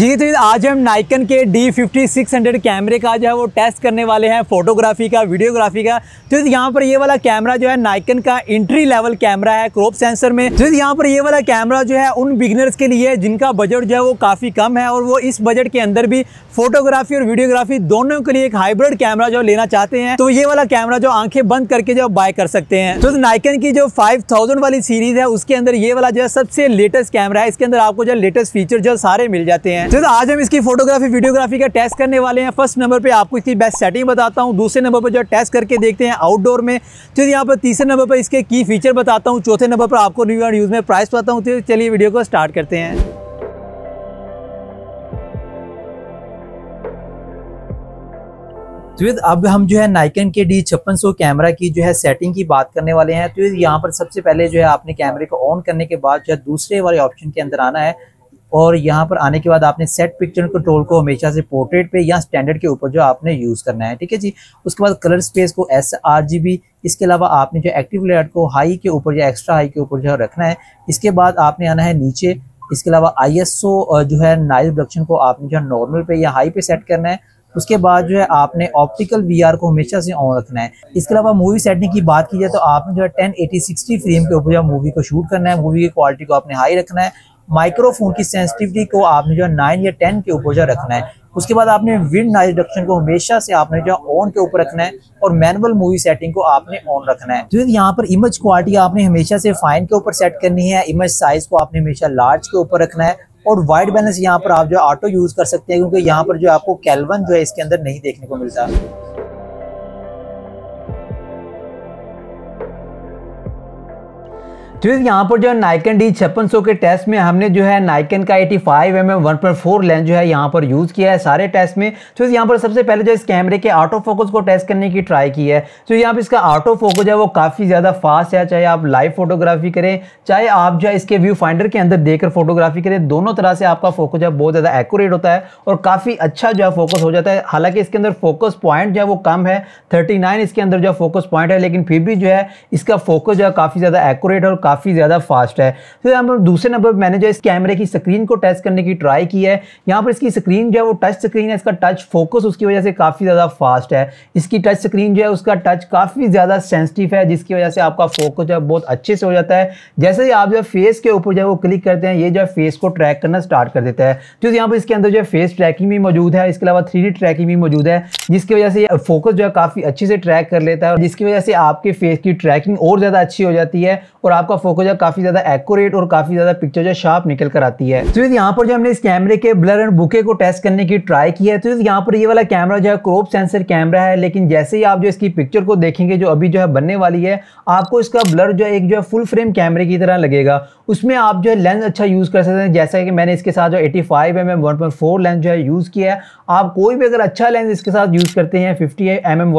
जी तो आज हम नाइकन के डी फिफ्टी सिक्स हंड्रेड कैमरे का जो है वो टेस्ट करने वाले हैं फोटोग्राफी का वीडियोग्राफी का तो यहाँ पर ये वाला कैमरा जो है नाइकन का इंट्री लेवल कैमरा है क्रॉप सेंसर में तो यहाँ पर ये वाला कैमरा जो है उन बिगनर्स के लिए जिनका बजट जो है वो काफ़ी कम है और वो इस बजट के अंदर भी फोटोग्राफी और वीडियोग्राफी दोनों के लिए एक हाइब्रिड कैमरा जो लेना चाहते हैं तो ये वाला कैमरा जो आंखें बंद करके जो बाय कर सकते हैं तो नाइकन की जो फाइव वाली सीरीज है उसके अंदर ये वाला जो है सबसे लेटेस्ट कैमरा है इसके अंदर आपको जो लेटेस्ट फीचर जो सारे मिल जाते हैं तो आज हम इसकी फोटोग्राफी वीडियोग्राफी का टेस्ट करने वाले हैं फर्स्ट नंबर पे आपको इसकी बेस्ट सेटिंग बताता हूँ दूसरे नंबर पर जो टेस्ट करके देखते हैं आउटडोर में फिर तो यहाँ पर तीसरे नंबर पर इसके की फीचर बताता हूँ चौथे नंबर पर आपको न्यू एंड यूज़ में प्राइस बताता हूँ तो चलिए वीडियो को स्टार्ट करते हैं तो अब हम जो है नाइकन के डी छप्पन सौ कैमरा की जो है सेटिंग की बात करने वाले हैं तो यहाँ पर सबसे पहले जो है आपने कैमरे को ऑन करने के बाद जो है दूसरे वाले ऑप्शन के अंदर आना है और यहाँ पर आने के बाद आपने सेट पिक्चर कंट्रोल को हमेशा से पोर्ट्रेट पे या स्टैंडर्ड के ऊपर जो आपने यूज़ करना है ठीक है जी उसके बाद कलर स्पेस को एस आर जी बी इसके अलावा आपने जो एक्टिव लेट को हाई के ऊपर या एक्स्ट्रा हाई के ऊपर जो है रखना है इसके बाद आपने आना है नीचे इसके अलावा आई एस ओ जो है नाइज प्रोडक्शन को आपने जो है नॉर्मल पे या हाई पे सेट करना है उसके बाद जो है आपने ऑप्टिकल वीआर को हमेशा से ऑन रखना है इसके अलावा मूवी सेटिंग की बात की जाए तो आपने जो है टेन एटी सिक्सटी फ्रेम के ऊपर जो मूवी को शूट करना है मूवी की क्वालिटी को आपने हाई रखना है माइक्रोफोन की सेंसिटिविटी को आपने जो है नाइन या टेन के ऊपर जो रखना है उसके बाद आपने विंड नाइज रिडक्शन को हमेशा से आपने जो ऑन के ऊपर रखना है और मैनुअल मूवी सेटिंग को आपने ऑन रखना है तो यहाँ पर इमेज क्वालिटी आपने हमेशा से फाइन के ऊपर सेट करनी है इमेज साइज को आपने हमेशा लार्ज के ऊपर रखना है और वाइट बैलेंस यहाँ पर आप जो ऑटो यूज़ कर सकते हैं क्योंकि यहाँ पर जो आपको कैलवन जो है इसके अंदर नहीं देखने को मिलता तो यहाँ पर जो है नाइकन डी छप्पन के टेस्ट में हमने जो है नाइकन का 85 फाइव एम एम लेंस जो है यहाँ पर यूज़ किया है सारे टेस्ट में तो यहाँ पर सबसे पहले जो इस कैमरे के ऑटो फोकस को टेस्ट करने की ट्राई की है तो यहाँ पर इसका ऑटो फोकस है वो काफ़ी ज़्यादा फास्ट है चाहे आप लाइव फोटोग्राफी करें चाहे आप जो है इसके व्यू फाइंडर के अंदर देख फोटोग्राफी करें दोनों तरह से आपका फोकस जो है बहुत ज़्यादा एक्यूरेट होता है और काफ़ी अच्छा जो है फोकस हो जाता है हालाँकि इसके अंदर फोकस पॉइंट जो है वो कम है थर्टी इसके अंदर जो फोकस पॉइंट है लेकिन फिर भी जो है इसका फोकस जो है काफ़ी ज़्यादा एक्यूरेट और काफ़ी ज़्यादा फास्ट है फिर तो हम दूसरे नंबर मैंने जो इस कैमरे की स्क्रीन को टच करने की ट्राई की है यहाँ पर इसकी स्क्रीन जो है वो टच स्क्रीन है इसका टच फोकस उसकी वजह से काफ़ी ज़्यादा फास्ट है इसकी टच स्क्रीन जो है उसका टच काफ़ी ज़्यादा सेंसिटिव है जिसकी वजह से आपका फोकस जो है बहुत अच्छे से हो जाता है जैसे ही आप जो फेस के ऊपर जो है वो क्लिक करते हैं ये जो है फेस को ट्रैक करना स्टार्ट कर देता है जो तो यहाँ पर इसके अंदर जो है फेस ट्रैकिंग भी मौजूद है इसके अलावा थ्री ट्रैकिंग भी मौजूद है जिसकी वजह से फोकस जो है काफ़ी अच्छे से ट्रैक कर लेता है जिसकी वजह से आपके फेस की ट्रैकिंग और ज़्यादा अच्छी हो जाती है और आपका फोकस जो काफी ज्यादा एक्यूरेट और काफी ज्यादा पिक्चर जो शार्प निकल कर आती है तो यहाँ पर जो हमने इस कैमरे के ब्लर एंड बुके को टेस्ट करने की ट्राई की है तो यहाँ पर ये वाला कैमरा जो है क्रोप सेंसर कैमरा है लेकिन जैसे ही आप जो इसकी पिक्चर को देखेंगे जो अभी जो है बनने वाली है आपको इसका ब्लर जो है एक जो है फुल फ्रेम कैमरे की तरह लगेगा उसमें आप जो है लेंस अच्छा यूज़ कर सकते हैं जैसा कि मैंने इसके साथ जो eighty five M M lens जो है यूज़ किया है आप कोई भी अगर अच्छा लेंस इसके साथ यूज़ करते हैं फिफ्टी एम एम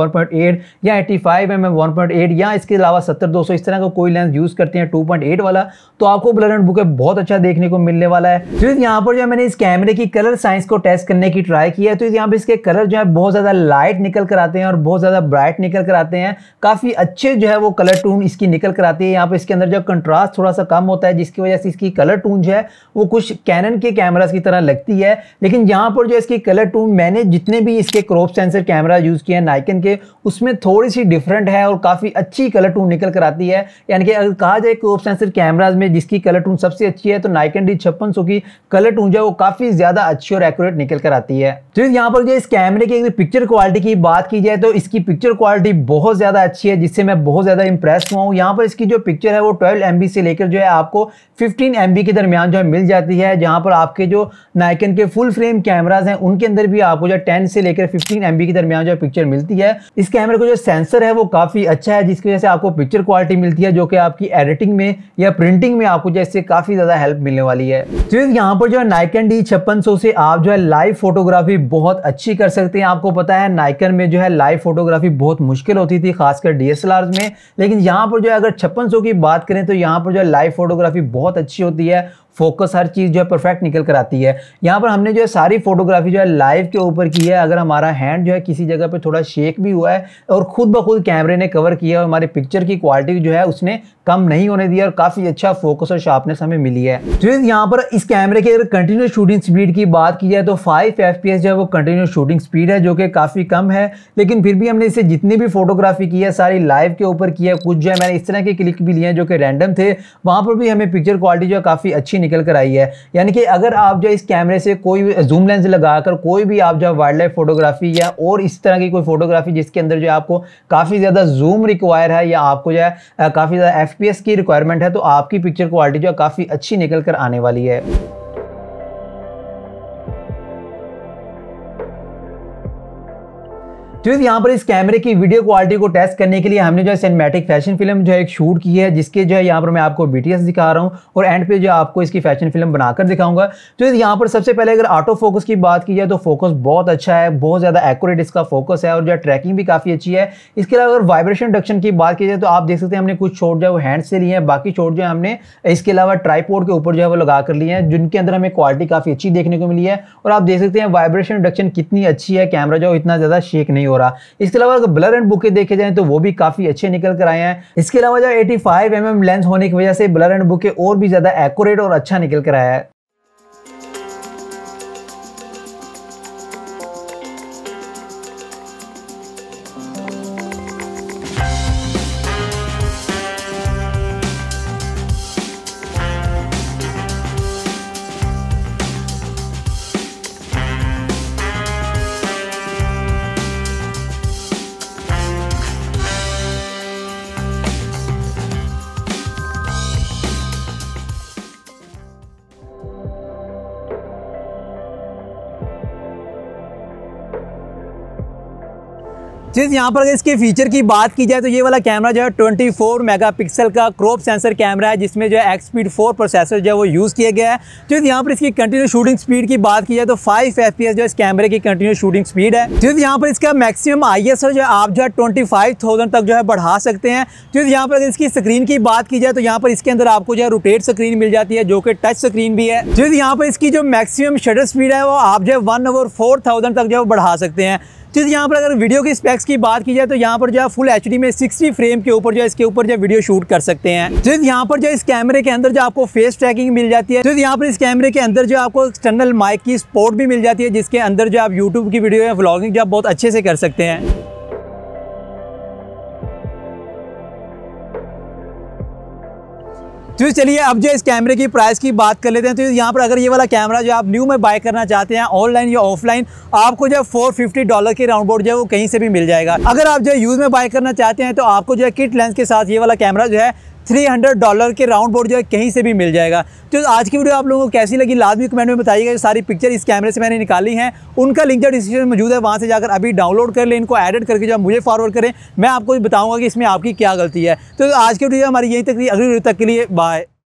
या एटी फाइव एम एम या इसके अलावा 70 200 इस तरह का को कोई लेंस यूज़ करते हैं 2.8 वाला तो आपको ब्लर एंड बुके बहुत अच्छा देखने को मिलने वाला है फिर तो यहाँ पर जो मैंने इस कैमरे की कलर साइंस को टेस्ट करने की ट्राई किया तो यहाँ पर इसके कलर जो है बहुत ज़्यादा लाइट निकल कर आते हैं और बहुत ज़्यादा ब्राइट निकल कर आते हैं काफ़ी अच्छे जो है वो कलर टून इसकी निकल कर आती है यहाँ पर इसके अंदर जो कंट्रास्ट थोड़ा सा कम होता है जिसकी वजह से इसकी कलर टून जो है वो कुछ कैनन के कैमराज की तरह लगती है लेकिन यहाँ पर जो इसकी कलर टून मैंने जितने भी इसके क्रॉप सेंसर कैमरा यूज़ किए हैं नाइकन के उसमें थोड़ी सी डिफरेंट है और काफ़ी अच्छी कलर टून निकल कर आती है यानी कि अगर कहा जाए एक ऑप्शन सिर्फ कैमराज में जिसकी कलर टून सबसे अच्छी है तो नाइकन डी छप्पन की कलर टून जो है वो काफ़ी ज़्यादा अच्छी और एक्यूरेट निकल कर आती है तो यहाँ पर जो इस कैमरे की पिक्चर क्वालिटी की बात की जाए तो इसकी पिक्चर क्वालिटी बहुत ज़्यादा अच्छी है जिससे मैं बहुत ज़्यादा इंप्रेस हुआ हूँ यहाँ पर इसकी जो पिक्चर है वो ट्वेल्व एम से लेकर जो है आपको फिफ्टीन एम के दरमियान जो है मिल जाती है जहाँ पर आपके जो नाइकन के फुल फ्रेम कैमराज हैं उनके अंदर भी आपको जो टेन से लेकर फिफ्टीन एम के दरमियान जो पिक्चर मिलती है इस कैमरे का जो सेंसर है वो काफ़ी अच्छा है जिसकी वजह से आपको पिक्चर क्वालिटी मिलती है जो कि आपकी एडिटिंग मार्केटिंग में या प्रिंटिंग में आपको जैसे काफ़ी ज़्यादा हेल्प मिलने वाली है तो यहाँ पर जो है नाइकन डी छप्पन से आप जो है लाइव फोटोग्राफी बहुत अच्छी कर सकते हैं आपको पता है नाइकन में जो है लाइव फोटोग्राफी बहुत मुश्किल होती थी खासकर डी में लेकिन यहाँ पर जो है अगर छप्पन की बात करें तो यहाँ पर जो है लाइव फोटोग्राफी बहुत अच्छी होती है फोकस हर चीज़ जो है परफेक्ट निकल कर आती है यहाँ पर हमने जो है सारी फोटोग्राफी जो है लाइव के ऊपर की है अगर हमारा हैंड जो है किसी जगह पे थोड़ा शेक भी हुआ है और ख़ुद ब खुद कैमरे ने कवर किया और हमारे पिक्चर की क्वालिटी जो है उसने कम नहीं होने दिया और काफ़ी अच्छा फोकस और शार्पनेस हमें मिली है तो यहाँ पर इस कैमरे की अगर कंटिन्यू शूटिंग स्पीड की बात की जाए तो फाइव एफ जो है वो कंटिन्यू शूटिंग स्पीड है जो कि काफ़ी कम है लेकिन फिर भी हमने इसे जितनी भी फोटोग्राफी की है सारी लाइव के ऊपर की है कुछ जो है मैंने इस तरह के क्लिक भी लिए हैं जो कि रैंडम थे वहाँ पर भी हमें पिक्चर क्वालिटी जो है काफ़ी अच्छी निकल कर आई है यानी कि अगर आप जो इस कैमरे से कोई भी जूम लेंस लगाकर कोई भी आप जो वाइल्ड लाइफ फोटोग्राफी या और इस तरह की कोई फोटोग्राफी जिसके अंदर जो आपको काफ़ी ज़्यादा जूम रिक्वायर है या आपको जो है काफ़ी ज़्यादा एफ की रिक्वायरमेंट है तो आपकी पिक्चर क्वालिटी जो है काफ़ी अच्छी निकल कर आने वाली है तो यहाँ पर इस कैमरे की वीडियो क्वालिटी को टेस्ट करने के लिए हमने जो है सिनेमेटिक फैशन फिल्म जो है एक शूट की है जिसके जो है यहाँ पर मैं आपको बी दिखा रहा हूँ और एंड पे जो आपको इसकी फैशन फिल्म बनाकर दिखाऊंगा तो यहाँ पर सबसे पहले अगर ऑटो फोकस की बात की जाए तो फोकस बहुत अच्छा है बहुत ज़्यादा एक्यूरेट इसका फोकस है और जो ट्रैकिंग भी काफ़ी अच्छी है इसके अलावा अगर वाइब्रेशन डक्शन की बात की जाए तो आप देख सकते हैं हमने कुछ छोट जो है वो हैंड से लिए हैं बाकी छोट जो है हमने इसके अलावा ट्राईपोर्ड के ऊपर जो है वो लगा कर लिए हैं जिनके अंदर हमें क्वालिटी काफ़ी अच्छी देखने को मिली है और आप देख सकते हैं वाइब्रेशन डक्शन कितनी अच्छी है कैमरा जो इतना ज़्यादा शेक नहीं हो रहा इसके अलावा अगर ब्लर एंड बुके देखे जाए तो वो भी काफ़ी अच्छे निकल कर आए हैं इसके अलावा जो 85 फाइव mm लेंस होने की वजह से ब्लर एंड बुके और भी ज़्यादा एक्यूरेट और अच्छा निकल कर आया है जिस यहाँ पर अगर इसके फीचर की बात की जाए तो ये वाला कैमरा जो है 24 मेगापिक्सल का क्रॉप सेंसर कैमरा है जिसमें जो है एक्सपीड फोर प्रोसेसर जो है वो यूज़ किया गया है जिस तो यहाँ पर इसकी कंटिन्यू शूटिंग स्पीड की बात की जाए तो फाइव एफ जो इस कैमरे की कंटिन्यू शूटिंग स्पीड है जिस यहाँ पर इसका मैक्सिमम आई जो है आप जो है ट्वेंटी तक जो है बढ़ा सकते हैं जिस यहाँ पर अगर इसकी स्क्रीन की बात की जाए तो यहाँ पर इसके अंदर आपको जो है रोटेट स्क्रीन मिल जाती है जो कि टच स्क्रीन भी है जिस यहाँ पर इसकी जो मैक्सिमम शटर स्पीड है वो आप जो है वन ओवर फोर तक जो है बढ़ा सकते हैं जिस यहाँ पर अगर वीडियो की स्पेक्स की बात की जाए तो यहाँ पर जो है फुल एच में 60 फ्रेम के ऊपर जो है इसके ऊपर जो वीडियो शूट कर सकते हैं जिस यहाँ पर जो इस कैमरे के अंदर जो आपको फेस ट्रैकिंग मिल जाती है जिस यहाँ पर इस कैमरे के अंदर जो आपको एक्सटर्नल माइक की स्पोर्ट भी मिल जाती है जिसके अंदर जो आप यूट्यूब की वीडियो या ब्लॉगिंग जो आप बहुत अच्छे से कर सकते हैं तो चलिए अब जो इस कैमरे की प्राइस की बात कर लेते हैं तो यहाँ पर अगर ये वाला कैमरा जो आप न्यू में बाय करना चाहते हैं ऑनलाइन या ऑफलाइन आपको जो फोर फिफ्टी डॉलर के राउंड बोर्ड जो है वो कहीं से भी मिल जाएगा अगर आप जो है यूज़ में बाय करना चाहते हैं तो आपको जो है किट लेंस के साथ ये वाला कैमरा जो है थ्री हंड्रेड डॉलर के राउंड बोर्ड जो है कहीं से भी मिल जाएगा तो आज की वीडियो आप लोगों को कैसी लगी लाजमी कमेंट में बताइएगा सारी पिक्चर इस कैमरे से मैंने निकाली हैं उनका लिंक जो डिस्क्रिप्शन में मौजूद है वहाँ से जाकर अभी डाउनलोड कर लें इनको एडिट करके जो मुझे फॉरवर्ड करें मैं आपको बताऊँगा कि इसमें आपकी क्या गलती है तो आज की वीडियो हमारी यहीं तक अगली वीडियो तक के लिए बाय